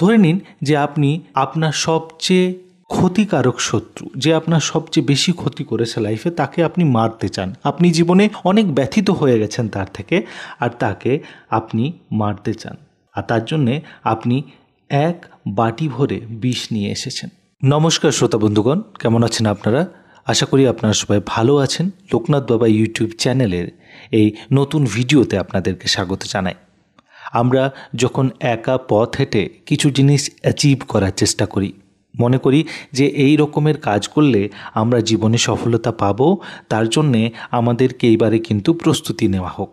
ধরে নিন যে আপনি আপনার সবচেয়ে ক্ষতিকারক শত্রু যে আপনার সবচেয়ে বেশি ক্ষতি করেছে লাইফে তাকে আপনি মারতে চান আপনি জীবনে অনেক ব্যথিত হয়ে গেছেন তার থেকে আর তাকে আপনি মারতে চান আর তার জন্যে আপনি এক বাটি ভরে বিষ নিয়ে এসেছেন নমস্কার শ্রোতা বন্ধুগণ কেমন আছেন আপনারা আশা করি আপনারা সবাই ভালো আছেন লোকনাথ বাবা ইউটিউব চ্যানেলের এই নতুন ভিডিওতে আপনাদেরকে স্বাগত জানাই আমরা যখন একা পথ হেঁটে কিছু জিনিস অ্যাচিভ করার চেষ্টা করি মনে করি যে এই রকমের কাজ করলে আমরা জীবনে সফলতা পাব তার জন্যে আমাদেরকে এইবারে কিন্তু প্রস্তুতি নেওয়া হোক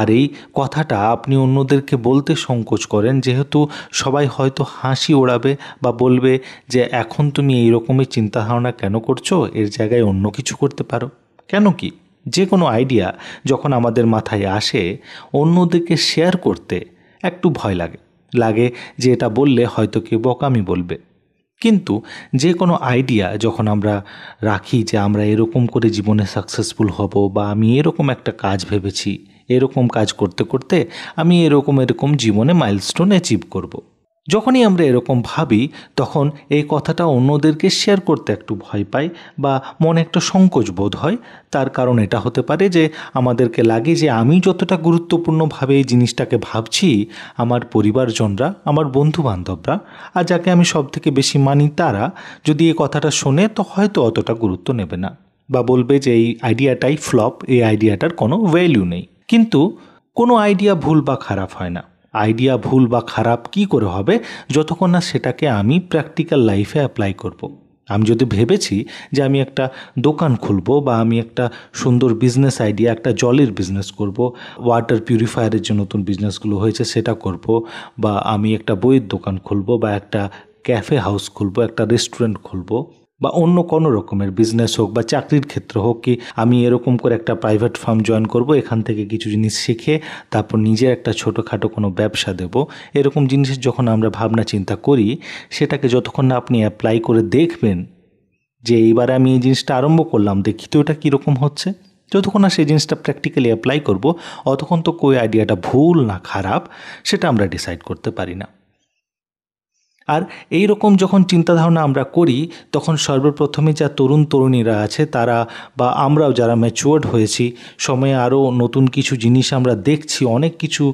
আর এই কথাটা আপনি অন্যদেরকে বলতে সংকোচ করেন যেহেতু সবাই হয়তো হাসি ওড়াবে বা বলবে যে এখন তুমি এই রকমের চিন্তাধারণা কেন করছো এর জায়গায় অন্য কিছু করতে পারো কেন কি যে কোনো আইডিয়া যখন আমাদের মাথায় আসে অন্যদেরকে শেয়ার করতে একটু ভয় লাগে লাগে যে এটা বললে হয়তো কেউ বকামি বলবে কিন্তু যে কোনো আইডিয়া যখন আমরা রাখি যে আমরা এরকম করে জীবনে সাকসেসফুল হব বা আমি এরকম একটা কাজ ভেবেছি এরকম কাজ করতে করতে আমি এরকম এরকম জীবনে মাইলস্টোন অ্যাচিভ করবো যখনই আমরা এরকম ভাবি তখন এই কথাটা অন্যদেরকে শেয়ার করতে একটু ভয় পাই বা মনে একটা সংকোচ বোধ হয় তার কারণ এটা হতে পারে যে আমাদেরকে লাগে যে আমি যতটা গুরুত্বপূর্ণভাবে এই জিনিসটাকে ভাবছি আমার পরিবারজনরা আমার বন্ধুবান্ধবরা আর যাকে আমি সবথেকে বেশি মানি তারা যদি এই কথাটা শোনে তো হয়তো অতটা গুরুত্ব নেবে না বা বলবে যে এই আইডিয়াটাই ফ্লপ এই আইডিয়াটার কোনো ভ্যালু নেই কিন্তু কোনো আইডিয়া ভুল বা খারাপ হয় না আইডিয়া ভুল বা খারাপ কি করে হবে যতক্ষণ না সেটাকে আমি প্র্যাকটিক্যাল লাইফে অ্যাপ্লাই করব। আমি যদি ভেবেছি যে আমি একটা দোকান খুলব বা আমি একটা সুন্দর বিজনেস আইডিয়া একটা জলের বিজনেস করব ওয়াটার পিউরিফায়ারের যে নতুন বিজনেসগুলো হয়েছে সেটা করব বা আমি একটা বইয়ের দোকান খুলব বা একটা ক্যাফে হাউস খুলব একটা রেস্টুরেন্ট খুলব বা অন্য কোনো রকমের বিজনেস হোক বা চাকরির ক্ষেত্র হোক কি আমি এরকম করে একটা প্রাইভেট ফার্ম জয়েন করব এখান থেকে কিছু জিনিস শিখে তারপর নিজের একটা ছোটোখাটো কোনো ব্যবসা দেব এরকম জিনিসের যখন আমরা ভাবনা চিন্তা করি সেটাকে যতক্ষণ না আপনি অ্যাপ্লাই করে দেখবেন যে এইবারে আমি এই জিনিসটা আরম্ভ করলাম দেখি তো এটা কীরকম হচ্ছে যতক্ষণ না সেই জিনিসটা প্র্যাকটিক্যালি অ্যাপ্লাই করব অতক্ষণ তো কই আইডিয়াটা ভুল না খারাপ সেটা আমরা ডিসাইড করতে পারি না আর এই রকম যখন চিন্তাধারণা আমরা করি তখন সর্বপ্রথমে যা তরুণ তরুণীরা আছে তারা বা আমরাও যারা ম্যাচুয়ার্ড হয়েছি সময়ে আরও নতুন কিছু জিনিস আমরা দেখছি অনেক কিছু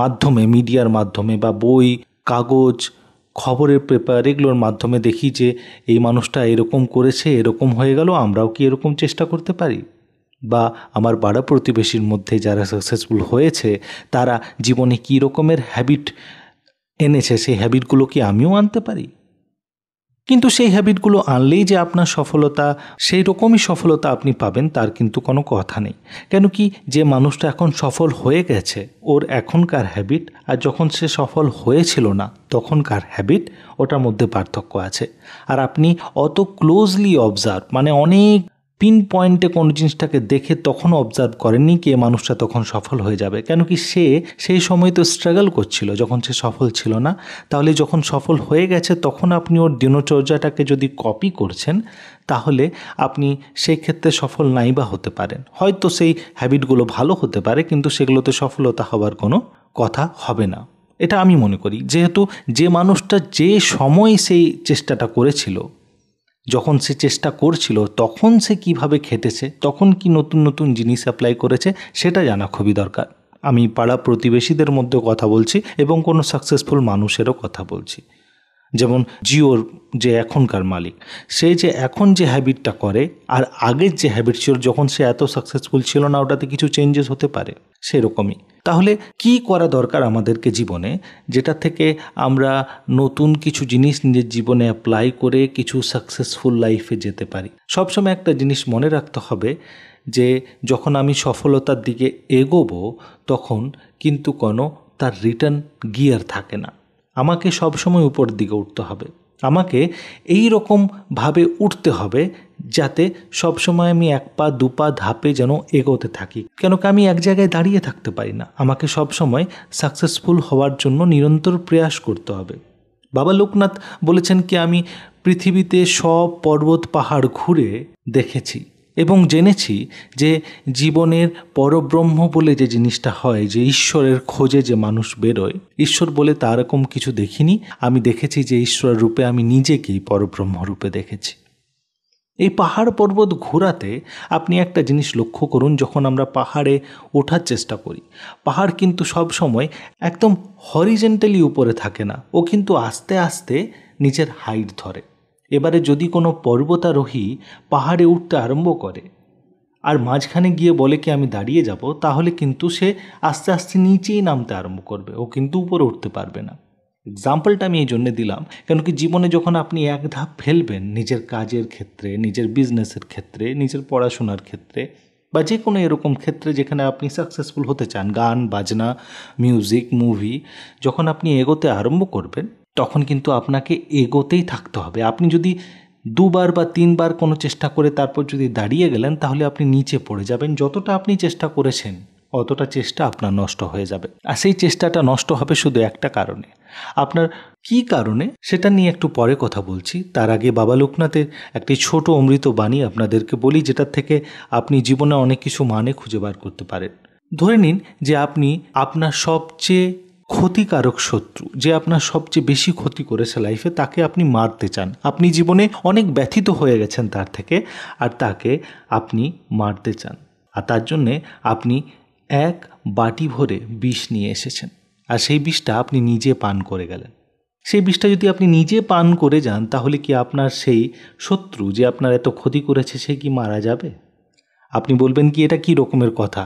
মাধ্যমে মিডিয়ার মাধ্যমে বা বই কাগজ খবরের পেপার এগুলোর মাধ্যমে দেখি যে এই মানুষটা এরকম করেছে এরকম হয়ে গেল আমরাও কি এরকম চেষ্টা করতে পারি বা আমার পাড়া প্রতিবেশীর মধ্যে যারা সাকসেসফুল হয়েছে তারা জীবনে কী রকমের হ্যাবিট এনেছে সেই হ্যাবিটগুলো কি আমিও আনতে পারি কিন্তু সেই হ্যাবিটগুলো আনলেই যে আপনার সফলতা সেই রকমই সফলতা আপনি পাবেন তার কিন্তু কোনো কথা নেই কেন কি যে মানুষটা এখন সফল হয়ে গেছে ওর এখনকার হ্যাবিট আর যখন সে সফল হয়েছিল না তখনকার হ্যাবিট ওটার মধ্যে পার্থক্য আছে আর আপনি অত ক্লোজলি অবজার্ভ মানে অনেক পিন পয়েন্টে কোনো জিনিসটাকে দেখে তখন অবজার্ভ করেনি কি মানুষটা তখন সফল হয়ে যাবে কেন কি সে সেই সময় তো স্ট্রাগল করছিল যখন সে সফল ছিল না তাহলে যখন সফল হয়ে গেছে তখন আপনি ওর দিনচর্যাটাকে যদি কপি করছেন তাহলে আপনি সেই ক্ষেত্রে সফল নাই বা হতে পারেন হয়তো সেই হ্যাবিটগুলো ভালো হতে পারে কিন্তু সেগুলোতে সফলতা হবার কোনো কথা হবে না এটা আমি মনে করি যেহেতু যে মানুষটা যে সময় সেই চেষ্টাটা করেছিল যখন সে চেষ্টা করছিল তখন সে কিভাবে খেটেছে তখন কি নতুন নতুন জিনিস অ্যাপ্লাই করেছে সেটা জানা খুবই দরকার আমি পাড়া প্রতিবেশীদের মধ্যে কথা বলছি এবং কোনো সাকসেসফুল মানুষেরও কথা বলছি যেমন জিওর যে এখনকার মালিক সেই যে এখন যে হ্যাবিটটা করে আর আগের যে হ্যাবিট ছিল যখন সে এত সাকসেসফুল ছিল না ওটাতে কিছু চেঞ্জেস হতে পারে সেরকমই তাহলে কি করা দরকার আমাদেরকে জীবনে যেটা থেকে আমরা নতুন কিছু জিনিস নিজের জীবনে অ্যাপ্লাই করে কিছু সাকসেসফুল লাইফে যেতে পারি সবসময় একটা জিনিস মনে রাখতে হবে যে যখন আমি সফলতার দিকে এগোবো তখন কিন্তু কোনো তার রিটার্ন গিয়ার থাকে না আমাকে সবসময় উপর দিকে উঠতে হবে আমাকে এই রকমভাবে উঠতে হবে যাতে সবসময় আমি এক পা দু পা ধাপে যেন এগোতে থাকি কেন কি আমি এক জায়গায় দাঁড়িয়ে থাকতে পারি না আমাকে সবসময় সাকসেসফুল হওয়ার জন্য নিরন্তর প্রয়াস করতে হবে বাবা লোকনাথ বলেছেন কি আমি পৃথিবীতে সব পর্বত পাহাড় ঘুরে দেখেছি এবং জেনেছি যে জীবনের পরব্রহ্ম বলে যে জিনিসটা হয় যে ঈশ্বরের খোঁজে যে মানুষ বেরোয় ঈশ্বর বলে তারকম কিছু দেখিনি আমি দেখেছি যে ঈশ্বর রূপে আমি নিজেকেই পরব্রহ্ম রূপে দেখেছি এই পাহাড় পর্বত ঘোরাতে আপনি একটা জিনিস লক্ষ্য করুন যখন আমরা পাহাড়ে ওঠার চেষ্টা করি পাহাড় কিন্তু সব সময় একদম হরিজেন্টালি উপরে থাকে না ও কিন্তু আস্তে আস্তে নিজের হাইট ধরে এবারে যদি কোনো পর্বতারোহী পাহাড়ে উঠতে আরম্ভ করে আর মাঝখানে গিয়ে বলে কি আমি দাঁড়িয়ে যাব তাহলে কিন্তু সে আস্তে আস্তে নিচেই নামতে আরম্ভ করবে ও কিন্তু উপরে উঠতে পারবে না এক্সাম্পলটা আমি এই জন্যে দিলাম কেন কি জীবনে যখন আপনি এক ধাপ ফেলবেন নিজের কাজের ক্ষেত্রে নিজের বিজনেসের ক্ষেত্রে নিজের পড়াশোনার ক্ষেত্রে বা যে কোনো এরকম ক্ষেত্রে যেখানে আপনি সাকসেসফুল হতে চান গান বাজনা মিউজিক মুভি যখন আপনি এগোতে আরম্ভ করবেন তখন কিন্তু আপনাকে এগোতেই থাকতে হবে আপনি যদি দুবার বা তিনবার কোনো চেষ্টা করে তারপর যদি দাঁড়িয়ে গেলেন তাহলে আপনি নিচে পড়ে যাবেন যতটা আপনি চেষ্টা করেছেন অতটা চেষ্টা আপনার নষ্ট হয়ে যাবে আর সেই চেষ্টাটা নষ্ট হবে শুধু একটা কারণে আপনার কি কারণে সেটা নিয়ে একটু পরে কথা বলছি তার আগে বাবা লোকনাথের একটি ছোট অমৃত বাণী আপনাদেরকে বলি যেটার থেকে আপনি জীবনে অনেক কিছু মানে খুঁজে বার করতে পারেন ধরে নিন যে আপনি আপনার সবচেয়ে ক্ষতিকারক শত্রু যে আপনার সবচেয়ে বেশি ক্ষতি করেছে লাইফে তাকে আপনি মারতে চান আপনি জীবনে অনেক ব্যথিত হয়ে গেছেন তার থেকে আর তাকে আপনি মারতে চান আর তার জন্যে আপনি এক বাটি ভরে বিষ নিয়ে এসেছেন আর সেই বিষটা আপনি নিজে পান করে গেলেন সেই বিষটা যদি আপনি নিজে পান করে যান তাহলে কি আপনার সেই শত্রু যে আপনার এত ক্ষতি করেছে সে কি মারা যাবে আপনি বলবেন কি এটা কি রকমের কথা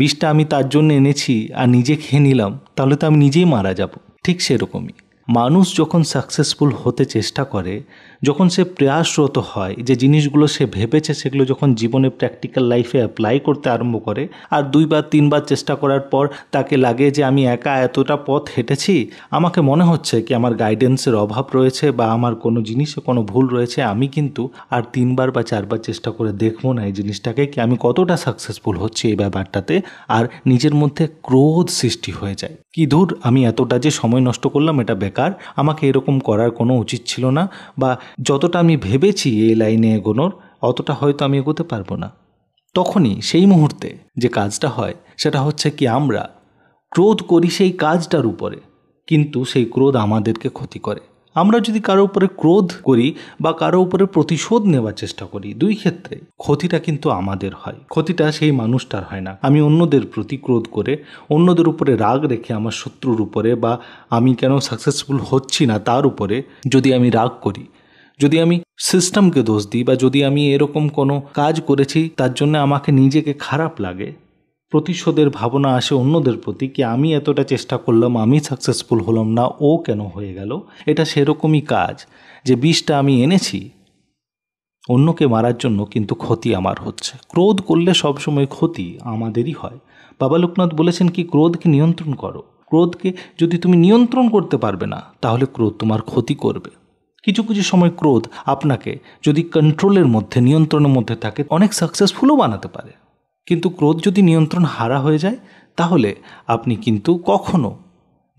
বিষটা আমি তার জন্য এনেছি আর নিজে খেয়ে নিলাম তাহলে তো আমি নিজেই মারা যাব ঠিক সেরকমই মানুষ যখন সাকসেসফুল হতে চেষ্টা করে যখন সে প্রয়াসরত হয় যে জিনিসগুলো সে ভেবেছে সেগুলো যখন জীবনে প্র্যাকটিক্যাল লাইফে অ্যাপ্লাই করতে আরম্ভ করে আর দুইবার তিনবার চেষ্টা করার পর তাকে লাগে যে আমি একা এতটা পথ হেঁটেছি আমাকে মনে হচ্ছে কি আমার গাইডেন্সের অভাব রয়েছে বা আমার কোনো জিনিসে কোনো ভুল রয়েছে আমি কিন্তু আর তিনবার বা চারবার চেষ্টা করে দেখবো না এই জিনিসটাকে কি আমি কতটা সাকসেসফুল হচ্ছি এই ব্যাপারটাতে আর নিজের মধ্যে ক্রোধ সৃষ্টি হয়ে যায় কি ধূর আমি এতটা যে সময় নষ্ট করলাম এটা বেকার আমাকে এরকম করার কোনো উচিত ছিল না বা যতটা আমি ভেবেছি এই লাইনে এগোনোর অতটা হয়তো আমি এগোতে পারবো না তখনই সেই মুহূর্তে যে কাজটা হয় সেটা হচ্ছে কি আমরা ক্রোধ করি সেই কাজটার উপরে কিন্তু সেই ক্রোধ আমাদেরকে ক্ষতি করে আমরা যদি কারো উপরে ক্রোধ করি বা কারো উপরে প্রতিশোধ নেওয়ার চেষ্টা করি দুই ক্ষেত্রে ক্ষতিটা কিন্তু আমাদের হয় ক্ষতিটা সেই মানুষটার হয় না আমি অন্যদের প্রতি ক্রোধ করে অন্যদের উপরে রাগ রেখে আমার শত্রুর উপরে বা আমি কেন সাকসেসফুল হচ্ছি না তার উপরে যদি আমি রাগ করি যদি আমি সিস্টেমকে দোষ দিই বা যদি আমি এরকম কোনো কাজ করেছি তার জন্য আমাকে নিজেকে খারাপ লাগে প্রতিশোধের ভাবনা আসে অন্যদের প্রতি কি আমি এতটা চেষ্টা করলাম আমি সাকসেসফুল হলাম না ও কেন হয়ে গেল এটা সেরকমই কাজ যে বিষটা আমি এনেছি অন্যকে মারার জন্য কিন্তু ক্ষতি আমার হচ্ছে ক্রোধ করলে সবসময় ক্ষতি আমাদেরই হয় বাবা লোকনাথ বলেছেন কি ক্রোধকে নিয়ন্ত্রণ করো ক্রোধকে যদি তুমি নিয়ন্ত্রণ করতে পারবে না তাহলে ক্রোধ তোমার ক্ষতি করবে কিছু কিছু সময় ক্রোধ আপনাকে যদি কন্ট্রোলের মধ্যে নিয়ন্ত্রণের মধ্যে থাকে অনেক সাকসেসফুলও বানাতে পারে কিন্তু ক্রোধ যদি নিয়ন্ত্রণ হারা হয়ে যায় তাহলে আপনি কিন্তু কখনো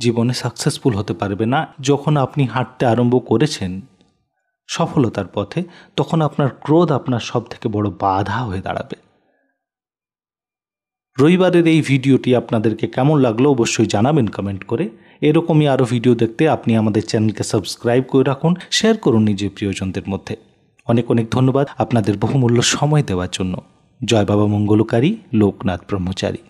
জীবনে সাকসেসফুল হতে পারবে না যখন আপনি হাঁটতে আরম্ভ করেছেন সফলতার পথে তখন আপনার ক্রোধ আপনার সব থেকে বড় বাধা হয়ে দাঁড়াবে রবিবারের এই ভিডিওটি আপনাদেরকে কেমন লাগলো অবশ্যই জানাবেন কমেন্ট করে এরকমই আরও ভিডিও দেখতে আপনি আমাদের চ্যানেলকে সাবস্ক্রাইব করে রাখুন শেয়ার করুন নিজের প্রিয়জনদের মধ্যে অনেক অনেক ধন্যবাদ আপনাদের বহুমূল্য সময় দেওয়ার জন্য জয় বাবা মঙ্গলকারী লোকনাথ ব্রহ্মচারী